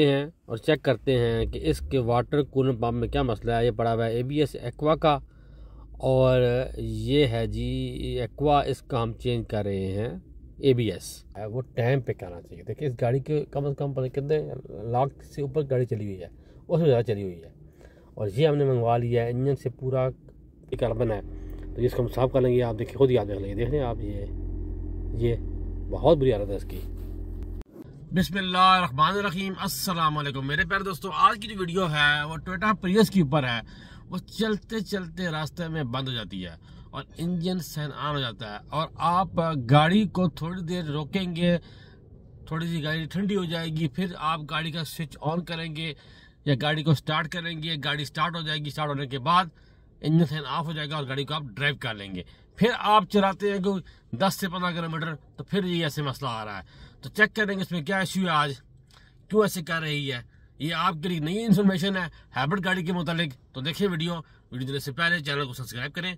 हैं और चेक करते हैं कि इसके वाटर कूलर पंप में क्या मसला है ये पड़ा हुआ है ए बी एस एक्वा का और ये है जी एक्वा इसका हम चेंज कर रहे हैं ए बी एस वो टाइम पे करना चाहिए देखिए इस गाड़ी के कम से कम कितने लाख से ऊपर गाड़ी चली हुई है उसमें ज़्यादा चली हुई है और ये हमने मंगवा लिया है इंजन से पूरा कार्बन है तो इसको हम साफ़ कर लेंगे आप देखिए खुद याद रख लेंगे देख हैं आप ये ये बहुत बुरी हालत है इसकी अस्सलाम वालेकुम मेरे प्यारे दोस्तों आज की जो वीडियो है वो टोटा प्रियस के ऊपर है वो चलते चलते रास्ते में बंद हो जाती है और इंजन सहन ऑन हो जाता है और आप गाड़ी को थोड़ी देर रोकेंगे थोड़ी सी गाड़ी ठंडी हो जाएगी फिर आप गाड़ी का स्विच ऑन करेंगे या गाड़ी को स्टार्ट करेंगे गाड़ी स्टार्ट हो जाएगी स्टार्ट होने के बाद इंजन सहन ऑफ हो जाएगा और गाड़ी को आप ड्राइव कर लेंगे फिर आप चलाते हैं कोई दस से पंद्रह किलोमीटर तो फिर ये ऐसे मसला आ रहा है तो चेक करेंगे इसमें क्या इश्यू है आज क्यों ऐसे कर रही है ये आपके लिए नई इन्फॉर्मेशन है हैबिट गाड़ी के मुतालिक तो देखिए वीडियो वीडियो देने से पहले चैनल को सब्सक्राइब करें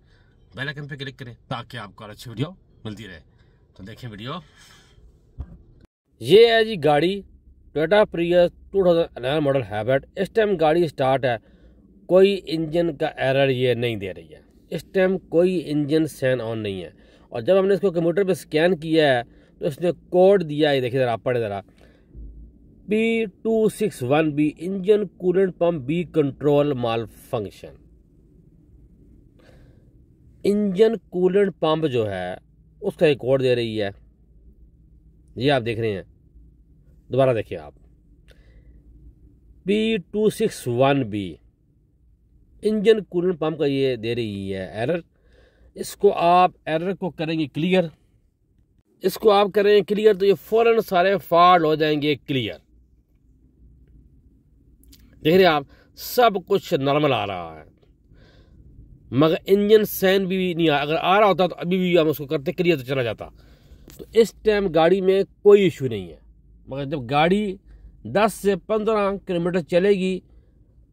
बेल आइकन पे क्लिक करें ताकि आपको और अच्छी वीडियो मिलती रहे तो देखें वीडियो ये है जी गाड़ी टोटा प्रियस 2011 मॉडल हैबिट इस टाइम गाड़ी स्टार्ट है कोई इंजन का एरर ये नहीं दे रही है इस टाइम कोई इंजन सैन ऑन नहीं है और जब हमने इसको कंप्यूटर पर स्कैन किया है तो इसने कोड दिया है देखिए जरा पढ़े जरा P two six one B engine coolant pump B control malfunction engine coolant pump जो है उसका एक कोड दे रही है ये आप देख रहे हैं दोबारा देखिए आप P two six one B engine coolant pump का ये दे रही है एरर इसको आप एरर को करेंगे क्लियर इसको आप करें क्लियर तो ये फ़ौरन सारे फॉल्ट हो जाएंगे क्लियर देख रहे आप सब कुछ नॉर्मल आ रहा है मगर इंजन सैन भी नहीं आ अगर आ रहा होता तो अभी भी हम उसको करते क्लियर तो चला जाता तो इस टाइम गाड़ी में कोई इशू नहीं है मगर जब गाड़ी 10 से 15 किलोमीटर चलेगी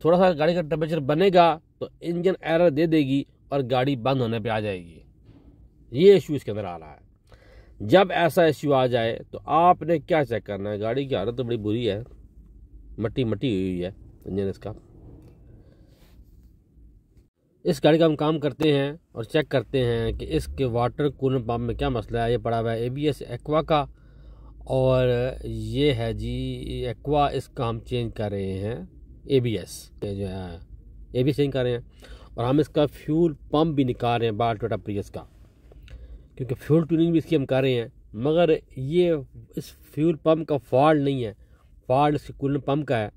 थोड़ा सा गाड़ी का टेम्परेचर बनेगा तो इंजन एरर दे देगी और गाड़ी बंद होने पे आ जाएगी ये इशू इसके अंदर आ रहा है जब ऐसा इश्यू आ जाए तो आपने क्या चेक करना है गाड़ी की हालत तो बड़ी बुरी है मट्टी मट्टी हुई हुई है इंजन इसका इस गाड़ी का हम काम करते हैं और चेक करते हैं कि इसके वाटर कूलर पम्प में क्या मसला है ये पड़ा हुआ है ए बी एस एक्वा का और ये है जी एक्वा इसका हम चेंज कर रहे हैं ए बी एस जो है ए बी चेंज कर रहे हैं और हम इसका फ्यूल पंप भी निकाल रहे हैं बाल टोटा प्रियस का क्योंकि फ्यूल ट्यूनिंग भी इसकी हम कर रहे हैं मगर ये इस फ्यूल पम्प का फॉल्ट नहीं है फॉल्ट इसके कूलर पम्प का है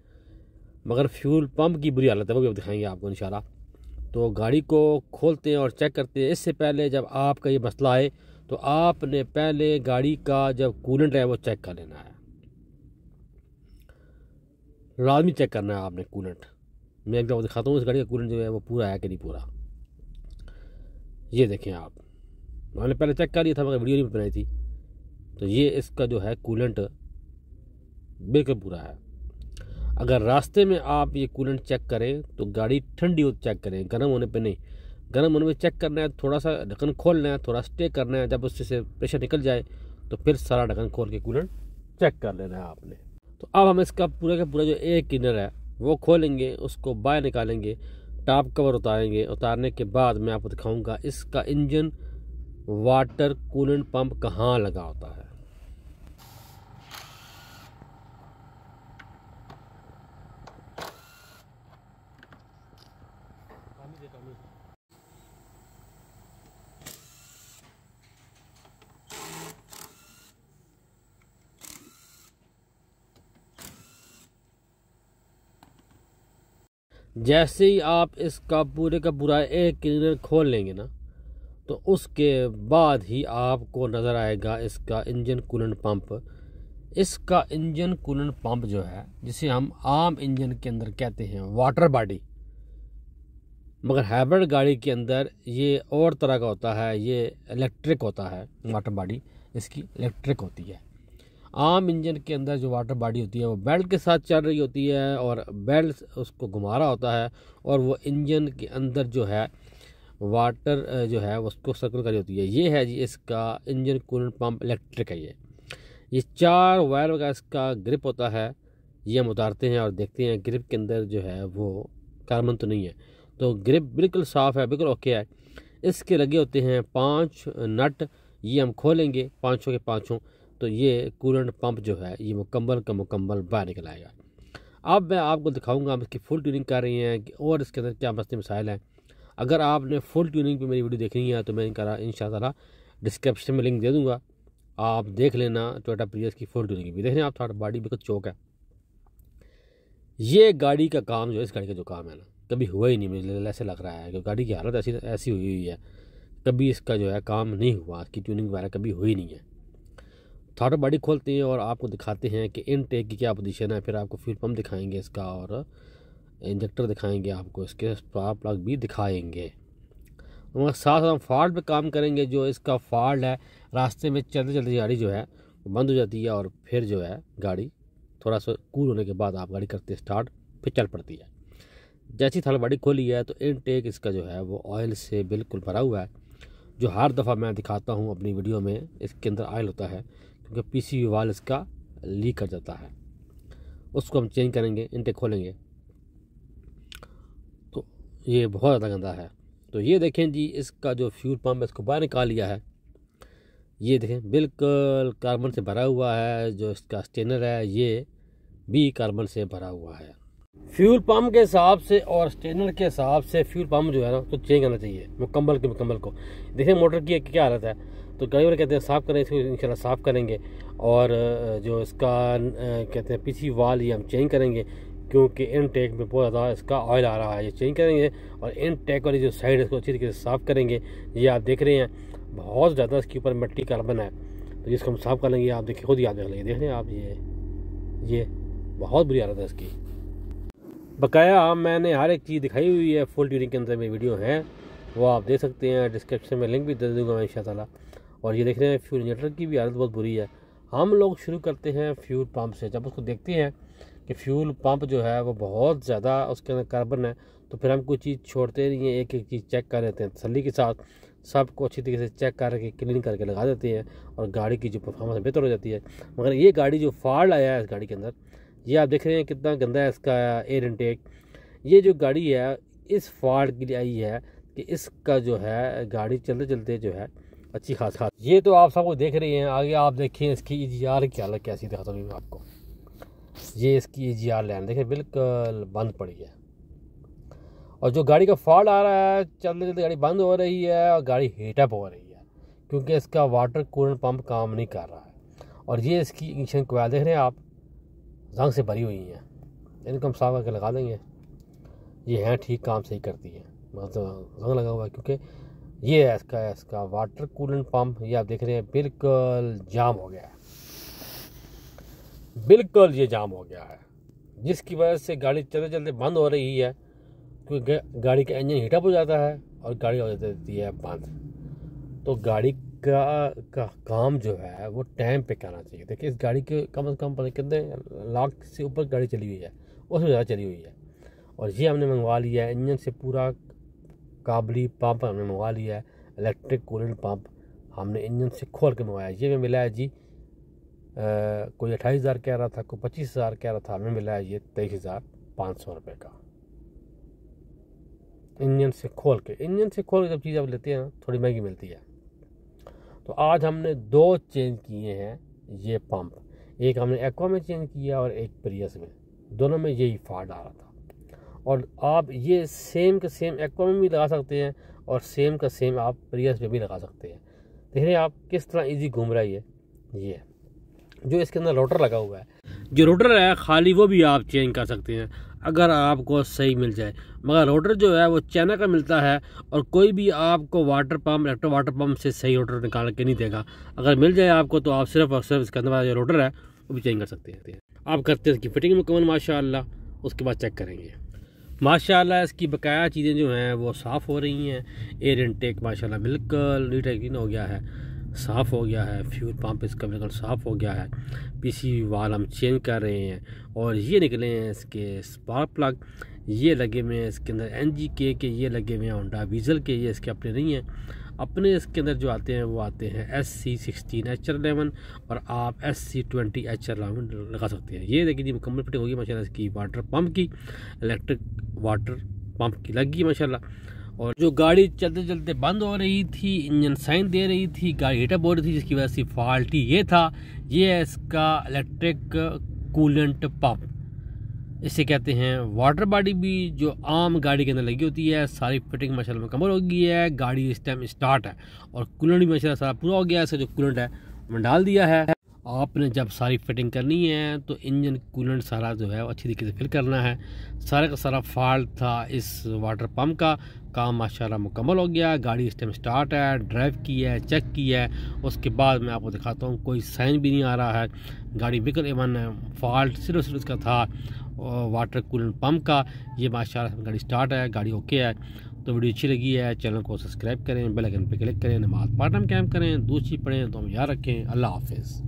मगर फ्यूल पम्प की बुरी हालत है वो भी आप दिखाएंगे आपको इन तो गाड़ी को खोलते हैं और चेक करते हैं इससे पहले जब आपका ये मसला आए तो आपने पहले गाड़ी का जब कूलेंट है वो चेक कर लेना है लाजमी चेक करना है आपने कूलेंट मैं एक बार दिखाता हूँ इस गाड़ी का कूलेंट जो है वो पूरा है कि नहीं पूरा ये देखें आप मैंने पहले चेक कर लिया था मगर वीडियो नहीं बनाई थी तो ये इसका जो है कूलेंट बिल्कुल पूरा है अगर रास्ते में आप ये कूलेंट चेक करें तो गाड़ी ठंडी हो चेक करें गर्म होने पर नहीं गर्म होने पर चेक करना है थोड़ा सा ढक्कन खोलना है थोड़ा स्टे करना है जब उससे से प्रेशर निकल जाए तो फिर सारा ढक्कन खोल के कूलेंट चेक कर लेना है आपने तो अब हम इसका पूरा का पूरा जो एयर किनर है वो खोलेंगे उसको बाहर निकालेंगे टॉप कवर उतारेंगे उतारने के बाद मैं आपको दिखाऊंगा इसका इंजन वाटर कूलेंट पंप कहाँ लगा होता है जैसे ही आप इसका पूरे का पूरा एयर क्लीनर खोल लेंगे ना तो उसके बाद ही आपको नज़र आएगा इसका इंजन कूलन पंप इसका इंजन कूलन पंप जो है जिसे हम आम इंजन के अंदर कहते हैं वाटर बॉडी मगर हाइब्रिड गाड़ी के अंदर ये और तरह का होता है ये इलेक्ट्रिक होता है वाटर बॉडी इसकी इलेक्ट्रिक होती है आम इंजन के अंदर जो वाटर बॉडी होती है वो बेल्ट के साथ चल रही होती है और बेल्ट उसको घुमा रहा होता है और वो इंजन के अंदर जो है वाटर जो है उसको सर्कल करी होती है ये है जी इसका इंजन कूलर पंप इलेक्ट्रिक है ये ये चार वायर का इसका ग्रिप होता है ये हम उतारते हैं और देखते हैं ग्रिप के अंदर जो है वो कार्बन तो नहीं है तो ग्रिप बिल्कुल साफ़ है बिल्कुल ओके है इसके लगे होते हैं पाँच नट ये हम खोलेंगे पाँचों के पाँचों तो ये कूलेंट पंप जो है ये मुकम्मल का मुकम्मल बाहर निकल आएगा अब मैं आपको दिखाऊंगा हम इसकी फुल ट्यूनिंग कर रही हैं और इसके अंदर क्या मस्ती मसाइल हैं अगर आपने फुल ट्यूनिंग पे मेरी वीडियो देखनी है तो मैं इनका इन शाला डिस्क्रिप्शन में लिंक दे दूँगा आप देख लेना टोटा प्रियस की फुल ट्यूनिंग भी देख लें आप थोड़ा बॉडी बिल्कुल चौक है ये गाड़ी का काम जो है इस गाड़ी का जो काम है ना कभी हुआ ही नहीं मुझे ऐसे लग रहा है कि गाड़ी की हालत ऐसी ऐसी हुई हुई है कभी इसका जो है काम नहीं हुआ इसकी ट्यूनिंग वगैरह कभी हुई नहीं है थोड़ा बॉडी खोलते हैं और आपको दिखाते हैं कि इन टेक की क्या पोजीशन है फिर आपको फ्यूल पम्प दिखाएंगे इसका और इंजेक्टर दिखाएंगे आपको इसके स्पार प्लग भी दिखाएंगे और साथ साथ हम फॉल्ट पे काम करेंगे जो इसका फॉल्ट है रास्ते में चलते चलते गाड़ी जो है वो बंद हो जाती है और फिर जो है गाड़ी थोड़ा सा कूल होने के बाद आप गाड़ी करते स्टार्ट फिर चल पड़ती है जैसी थल बड़ी खोली है तो इनटेक इसका जो है वो ऑयल से बिल्कुल भरा हुआ है जो हर दफ़ा मैं दिखाता हूँ अपनी वीडियो में इसके अंदर ऑयल होता है क्योंकि पी सी वाल इसका लीक कर जाता है उसको हम चेंज करेंगे इनटेक खोलेंगे ये बहुत ज़्यादा गंदा है तो ये देखें जी इसका जो फ्यूल पम्प है इसको बाहर निकाल लिया है ये देखें बिल्कुल कार्बन से भरा हुआ है जो इसका स्टेनर है ये भी कार्बन से भरा हुआ है फ्यूल पम्प के हिसाब से और स्टेनर के हिसाब से फ्यूल पम्प जो है ना तो चेंज करना चाहिए मुकम्मल के मुकम्मल को देखें मोटर की क्या हालत है तो गाड़ी वाले कहते हैं साफ़ करें इसको इंशाल्लाह साफ़ करेंगे और जो इसका कहते हैं पीछे वाल ये हम चेंज करेंगे क्योंकि इन टैंक में बहुत ज़्यादा इसका ऑयल आ रहा है ये चेंज करेंगे और इन टैंक वाली जो साइड है उसको अच्छी तरीके से साफ़ करेंगे ये आप देख रहे हैं बहुत ज़्यादा इसके ऊपर मिट्टी कार्बन है तो इसको हम साफ़ कर लेंगे आप देखिए खुद ही आप देख लेंगे देख रहे हैं आप ये ये बहुत बुरी हालत है इसकी बकाया मैंने हर एक चीज़ दिखाई हुई है फुल ट्यूनिंग के अंदर मेरी वीडियो है वो आप देख सकते हैं डिस्क्रिप्शन में लिंक भी दे दूँगा मैं इन और ये देख रहे हैं फ्यूल इंजेक्टर की भी हालत बहुत बुरी है हम लोग शुरू करते हैं फ्यूल पम्प से जब उसको देखते हैं कि फ्यूल पंप जो है वो बहुत ज़्यादा उसके अंदर कार्बन है तो फिर हम कोई चीज़ छोड़ते नहीं हैं एक एक चीज़ चेक कर लेते हैं तसली के साथ सबको अच्छी तरीके से चेक करके क्लीन करके लगा देते हैं और गाड़ी की जो परफॉर्मेंस बेहतर हो जाती है मगर ये गाड़ी जो फाल्ट आया है इस गाड़ी के अंदर ये आप देख रहे हैं कितना गंदा है इसका एयर इनटेक ये जो गाड़ी है इस फॉल्ट के लिए आई है कि इसका जो है गाड़ी चलते चलते जो है अच्छी खास खास ये तो आप सबको देख रहे हैं आगे आप देखें इसकी ई जी आर की हालत कैसी दिखाता हूँ आपको ये इसकी ए जी आर लाइन देखिए बिल्कुल बंद पड़ी है और जो गाड़ी का फॉल्ट आ रहा है चलते चलते गाड़ी बंद हो रही है और गाड़ी हीटअप हो रही है क्योंकि इसका वाटर कूलर पंप काम नहीं कर रहा है और ये इसकी इंजन कोयल देख रहे हैं आप जंग से भरी हुई हैं इनको हम साफ करके लगा देंगे ये हैं ठीक काम सही करती है मतलब जंग लगा हुआ है क्योंकि ये है इसका इसका वाटर कूलेंट पंप ये आप देख रहे हैं बिल्कुल जाम हो गया है बिल्कुल ये जाम हो गया है जिसकी वजह से गाड़ी चलते चलते बंद हो रही है क्योंकि गाड़ी का इंजन हीटअप हो जाता है और गाड़ी हो जाती है बंद तो गाड़ी का का काम जो है वो टाइम पे करना चाहिए देखिए इस गाड़ी के कम से कम पता कितने लाख से ऊपर गाड़ी चली हुई है उसमें ज़्यादा चली हुई है और ये हमने मंगवा लिया है इंजन से पूरा काबली पंप हमने मंगवा लिया है इलेक्ट्रिक कूलेंट पंप हमने इंजन से खोल के मंगवाया ये भी मिला है जी कोई अट्ठाईस हज़ार कह रहा था कोई पच्चीस हज़ार कह रहा था हमें मिला है ये तेईस हज़ार पाँच सौ रुपये का इंजन से खोल के इंजन से खोल के जब चीज़ आप लेते हैं थोड़ी महंगी मिलती है तो आज हमने दो चेंज किए हैं ये पंप एक हमने एक्वा में चेंज किया और एक प्रियस में दोनों में यही फाट आ रहा था और आप ये सेम का सेम एक्वा में भी लगा सकते हैं और सेम का सेम आप प्रियस में भी लगा सकते हैं देख रहे आप किस तरह इजी घूम रहा है ये ये जो इसके अंदर रोटर लगा हुआ है जो रोटर है खाली वो भी आप चेंज कर सकते हैं अगर आपको सही मिल जाए मगर रोटर जो है वो चाइना का मिलता है और कोई भी आपको water pump electro water pump से सही रोटर निकाल के नहीं देगा अगर मिल जाए आपको तो आप सिर्फ और सिर्फ इसके अंदर जो रोटर है वो भी चेंज कर सकते हैं आप करते हैं इसकी फिटिंग मुकम्मल माशा उसके बाद चेक करेंगे माशाल्लाह इसकी बकाया चीज़ें जो हैं वो साफ़ हो रही हैं एयर इनटेक माशाल्लाह बिल्कुल नीट एंड हो गया है साफ़ हो गया है फ्यूल पंप इसका बिल्कुल साफ़ हो गया है पीसीबी वाल हम चेंज कर रहे हैं और ये निकले हैं इसके स्पार्क प्लग ये लगे हुए हैं इसके अंदर एन जी के के ये लगे हुए हैं होंडा डीजल के ये इसके अपने नहीं हैं अपने इसके अंदर जो आते हैं वो आते हैं S C sixteen H R eleven और आप S C twenty H R eleven लगा सकते हैं ये देखिए जी मुकम्मल फिटिंग होगी माशाल्लाह इसकी वाटर पम्प की इलेक्ट्रिक वाटर पम्प की लगी माशाल्लाह और जो गाड़ी चलते चलते बंद हो रही थी इंजन साइन दे रही थी गाड़ी हिटअप हो रही थी जिसकी वजह से फॉल्टी ये था ये है इसका इलेक्ट्रिक कूलेंट पंप इसे कहते हैं वाटर बॉडी भी जो आम गाड़ी के अंदर लगी होती है सारी फिटिंग मशाला मुकम्मल हो गई है गाड़ी इस टाइम स्टार्ट है और कूलेंट भी मशाला सारा पूरा हो गया है इसका जो कूलेंट है मैं डाल दिया है आपने जब सारी फिटिंग करनी है तो इंजन कूलेंट सारा जो है अच्छी तरीके से फिल करना है सारा का सारा फॉल्ट था इस वाटर पम्प का काम माशाल्लाह मुकम्मल हो गया गाड़ी इस टाइम स्टार्ट है ड्राइव की है चेक की है उसके बाद मैं आपको दिखाता हूँ कोई साइन भी नहीं आ रहा है गाड़ी बिल्कुल एवन फॉल्ट सिर्फ सिर्फ इसका था वाटर कूलेंट पम्प का ये माशाल्लाह गाड़ी स्टार्ट है गाड़ी ओके है तो वीडियो अच्छी लगी है चैनल को सब्सक्राइब करें बेल आइकन पर क्लिक करें नमाज पाठम कैम करें दूसरी पढ़ें तो हम याद रखें अल्लाह हाफिज़